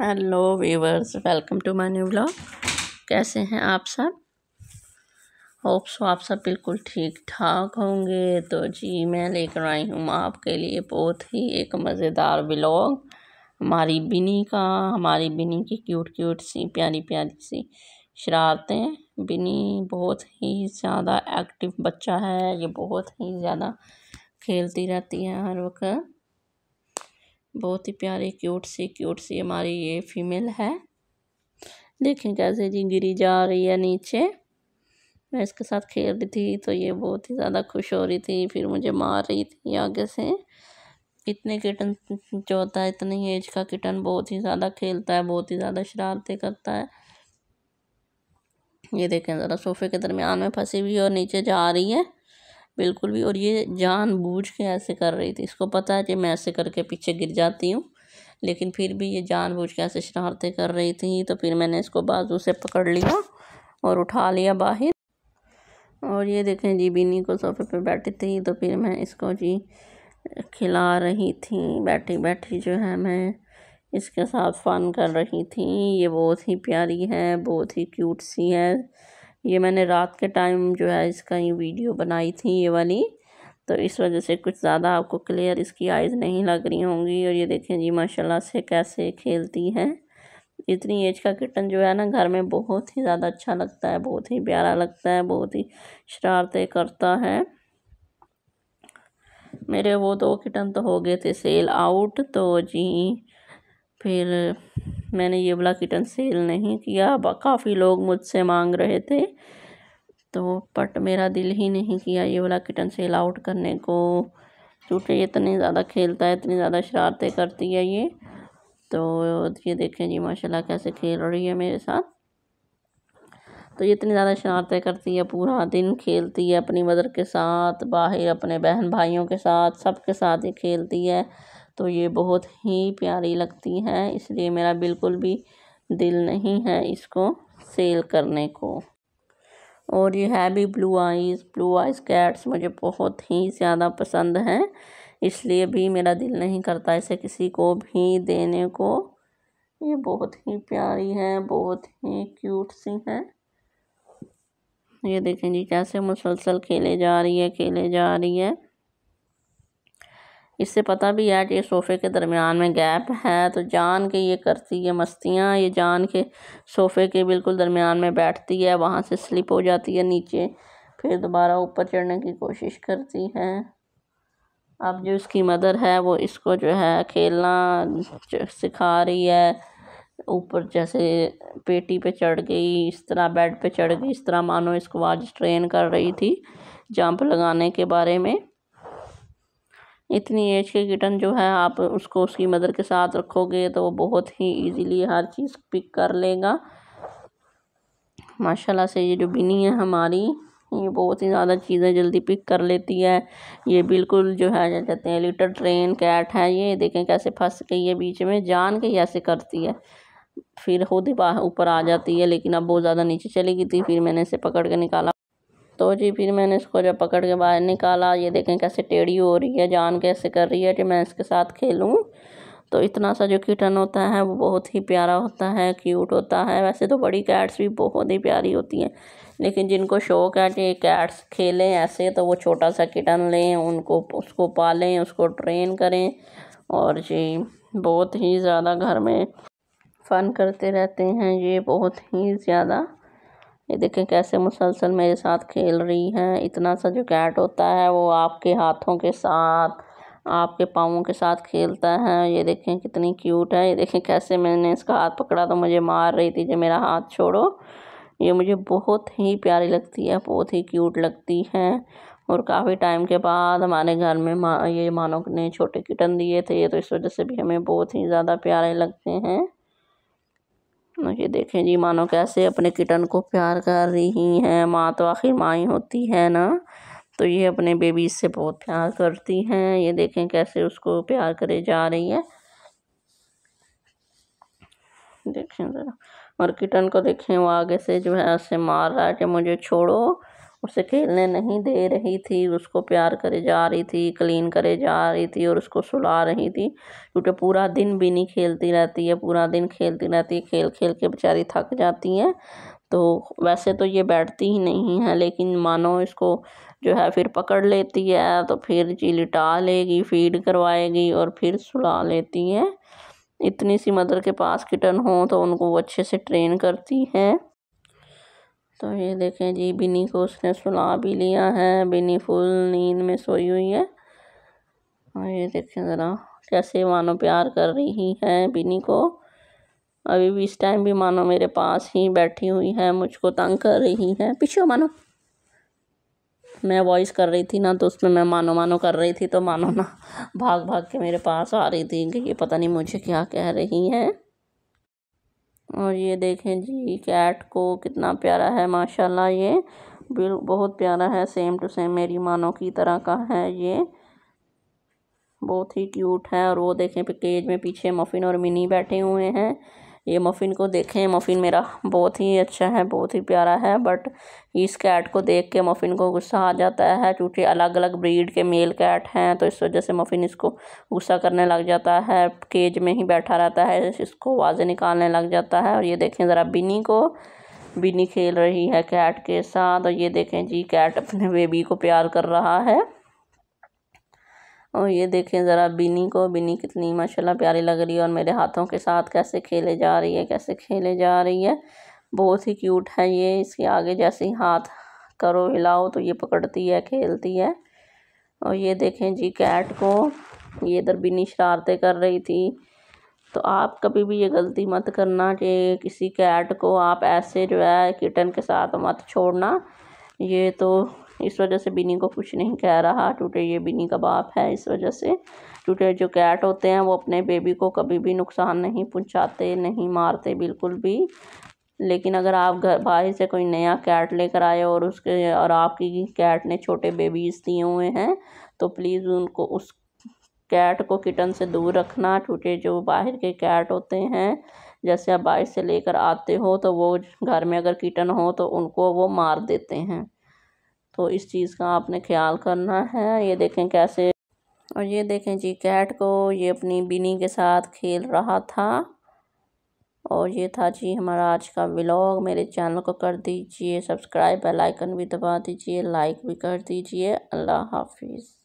hello viewers welcome to my new blog कैसे हैं आप सब होप सो आप सब बिल्कुल ठीक ठाक होंगे तो जी मैं लेकर आई हूँ आपके लिए बहुत ही एक मज़ेदार ब्लॉग हमारी बिनी का हमारी बिनी की क्यूट क्यूट सी प्यारी प्यारी सी शरारतें बिनी बहुत ही ज़्यादा एक्टिव बच्चा है ये बहुत ही ज़्यादा खेलती रहती है हर वक्त बहुत ही प्यारे क्यूट सी क्यूट सी हमारी ये फीमेल है देखें कैसे जी गिरी जा रही है नीचे मैं इसके साथ खेल रही थी तो ये बहुत ही ज़्यादा खुश हो रही थी फिर मुझे मार रही थी आगे से इतने किटन जो होता है इतनी एज का किटन बहुत ही ज़्यादा खेलता है बहुत ही ज़्यादा शरारतें करता है ये देखें ज़रा सोफे के दरमियान में फंसी हुई और नीचे जा रही है बिल्कुल भी और ये जानबूझ के ऐसे कर रही थी इसको पता है कि मैं ऐसे करके पीछे गिर जाती हूँ लेकिन फिर भी ये जानबूझ के ऐसे शरारतें कर रही थी तो फिर मैंने इसको बाजू से पकड़ लिया और उठा लिया बाहर और ये देखें जी बीनी को सोफे पे बैठी थी तो फिर मैं इसको जी खिला रही थी बैठी बैठी जो है मैं इसके साथ फ़न कर रही थी ये बहुत ही प्यारी है बहुत ही क्यूट सी है ये मैंने रात के टाइम जो है इसका ये वीडियो बनाई थी ये वाली तो इस वजह से कुछ ज़्यादा आपको क्लियर इसकी आइज़ नहीं लग रही होंगी और ये देखें जी माशाल्लाह से कैसे खेलती हैं इतनी एज का किटन जो है ना घर में बहुत ही ज़्यादा अच्छा लगता है बहुत ही प्यारा लगता है बहुत ही शरारतें करता है मेरे वो दो किटन तो हो गए थे सेल आउट तो जी फिर मैंने ये वाला किटन सेल नहीं किया काफ़ी लोग मुझसे मांग रहे थे तो बट मेरा दिल ही नहीं किया ये वाला किटन सेल आउट करने को क्योंकि ये ज़्यादा खेलता है इतनी ज़्यादा शरारतें करती है ये तो ये देखें जी माशाल्लाह कैसे खेल रही है मेरे साथ तो ये इतनी ज़्यादा शरारतें करती है पूरा दिन खेलती है अपनी मदर के साथ बाहर अपने बहन भाइयों के साथ सब के साथ ये खेलती है तो ये बहुत ही प्यारी लगती है इसलिए मेरा बिल्कुल भी दिल नहीं है इसको सेल करने को और ये है भी blue eyes blue eyes cats मुझे बहुत ही ज़्यादा पसंद हैं इसलिए भी मेरा दिल नहीं करता इसे किसी को भी देने को ये बहुत ही प्यारी है बहुत ही क्यूट सी है ये देखें जी कैसे मुसलसल खेले जा रही है खेले जा रही है इससे पता भी है कि ये सोफ़े के दरमियान में गैप है तो जान के ये करती है मस्तियाँ ये जान के सोफ़े के बिल्कुल दरमियान में बैठती है वहाँ से स्लिप हो जाती है नीचे फिर दोबारा ऊपर चढ़ने की कोशिश करती है अब जो इसकी मदर है वो इसको जो है खेलना सिखा रही है ऊपर जैसे पेटी पे चढ़ गई इस तरह बेड पे चढ़ गई इस तरह मानो इसको आज ट्रेन कर रही थी जंप लगाने के बारे में इतनी एज के किटन जो है आप उसको उसकी मदर के साथ रखोगे तो वो बहुत ही इजीली हर चीज़ पिक कर लेगा माशाल्लाह से ये जो बिनी है हमारी ये बहुत ही ज़्यादा चीज़ें जल्दी पिक कर लेती है ये बिल्कुल जो है क्या कहते हैं लिटर ट्रेन कैट है ये देखें कैसे फंस गई है बीच में जान के ऐसे करती है फिर खुद ही ऊपर आ जाती है लेकिन अब बहुत ज़्यादा नीचे चली गई थी फिर मैंने इसे पकड़ के निकाला तो जी फिर मैंने इसको जब पकड़ के बाहर निकाला ये देखें कैसे टेढ़ी हो रही है जान कैसे कर रही है कि मैं इसके साथ खेलूँ तो इतना सा जो किटन होता है वो बहुत ही प्यारा होता है क्यूट होता है वैसे तो बड़ी कैट्स भी बहुत ही प्यारी होती हैं लेकिन जिनको शौक़ है कि कैट्स खेलें ऐसे तो वो छोटा सा किटन लें उनको उसको पालें उसको ट्रेन करें और जी बहुत ही ज़्यादा घर में फ़न करते रहते हैं ये बहुत ही ज़्यादा ये देखें कैसे मुसलसल मेरे साथ खेल रही हैं इतना सा जो कैट होता है वो आपके हाथों के साथ आपके पाँवों के साथ खेलता है ये देखें कितनी क्यूट है ये देखें कैसे मैंने इसका हाथ पकड़ा तो मुझे मार रही थी जो मेरा हाथ छोड़ो ये मुझे बहुत ही प्यारी लगती है बहुत ही क्यूट लगती है और काफ़ी टाइम के बाद हमारे घर में मा ये मानो ने छोटे किटन दिए थे तो इस वजह से भी हमें बहुत ही ज़्यादा प्यारे लगते हैं ये देखें जी मानो कैसे अपने किटन को प्यार कर रही हैं माँ तो आखिर माँ ही होती है ना तो ये अपने बेबी से बहुत प्यार करती हैं ये देखें कैसे उसको प्यार करे जा रही है देखें ज़रा और किटन को देखें वो आगे से जो है ऐसे मार रहा है कि मुझे छोड़ो उसे खेलने नहीं दे रही थी उसको प्यार करे जा रही थी क्लीन करे जा रही थी और उसको सुला रही थी क्योंकि पूरा दिन भी नहीं खेलती रहती है पूरा दिन खेलती रहती है खेल खेल के बेचारी थक जाती है तो वैसे तो ये बैठती ही नहीं है लेकिन मानो इसको जो है फिर पकड़ लेती है तो फिर जी लिटा लेगी फीड करवाएगी और फिर सुला लेती है इतनी सी मदर के पास किटन हो तो उनको वो अच्छे से ट्रेन करती है तो ये देखें जी बिनी को उसने सुला भी लिया है बिनी फुल नींद में सोई हुई है और ये देखें ज़रा कैसे मानो प्यार कर रही है बिनी को अभी भी इस टाइम भी मानो मेरे पास ही बैठी हुई है मुझको तंग कर रही है पीछे मानो मैं वॉइस कर रही थी ना तो उसमें मैं मानो मानो कर रही थी तो मानो ना भाग भाग के मेरे पास आ रही थी कि ये पता नहीं मुझे क्या कह रही हैं और ये देखें जी कैट को कितना प्यारा है माशाल्लाह ये बिल बहुत प्यारा है सेम टू सेम मेरी मानो की तरह का है ये बहुत ही क्यूट है और वो देखें केज में पीछे मफिन और मिनी बैठे हुए हैं ये मफ़िन को देखें मफ़िन मेरा बहुत ही अच्छा है बहुत ही प्यारा है बट इस कैट को देख के मफ़िन को गुस्सा आ जाता है क्योंकि अलग अलग ब्रीड के मेल कैट हैं तो इस वजह से मफ़िन इसको गुस्सा करने लग जाता है केज में ही बैठा रहता है इसको आवाज़ें निकालने लग जाता है और ये देखें ज़रा बिनी को बिनी खेल रही है कैट के साथ और ये देखें जी कैट अपने बेबी को प्यार कर रहा है और ये देखें ज़रा बिनी को बिनी कितनी माशाल्लाह प्यारी लग रही है और मेरे हाथों के साथ कैसे खेले जा रही है कैसे खेले जा रही है बहुत ही क्यूट है ये इसके आगे जैसे ही हाथ करो हिलाओ तो ये पकड़ती है खेलती है और ये देखें जी कैट को ये इधर बिनी शरारतें कर रही थी तो आप कभी भी ये गलती मत करना कि किसी कैट को आप ऐसे जो है किटन के साथ मत छोड़ना ये तो इस वजह से बिनी को कुछ नहीं कह रहा टूटे ये बिनी का बाप है इस वजह से टूटे जो कैट होते हैं वो अपने बेबी को कभी भी नुकसान नहीं पहुंचाते नहीं मारते बिल्कुल भी लेकिन अगर आप घर बाहर से कोई नया कैट लेकर आए और उसके और आपकी कैट ने छोटे बेबीज़ दिए हुए हैं तो प्लीज़ उनको उस कैट को किटन से दूर रखना टूटे जो बाहर के कैट होते हैं जैसे आप बाहर से लेकर आते हो तो वो घर में अगर किटन हो तो उनको वो मार देते हैं तो इस चीज़ का आपने ख्याल करना है ये देखें कैसे और ये देखें जी कैट को ये अपनी बिनी के साथ खेल रहा था और ये था जी हमारा आज का व्लॉग मेरे चैनल को कर दीजिए सब्सक्राइब बेल आइकन भी दबा दीजिए लाइक भी कर दीजिए अल्लाह हाफिज़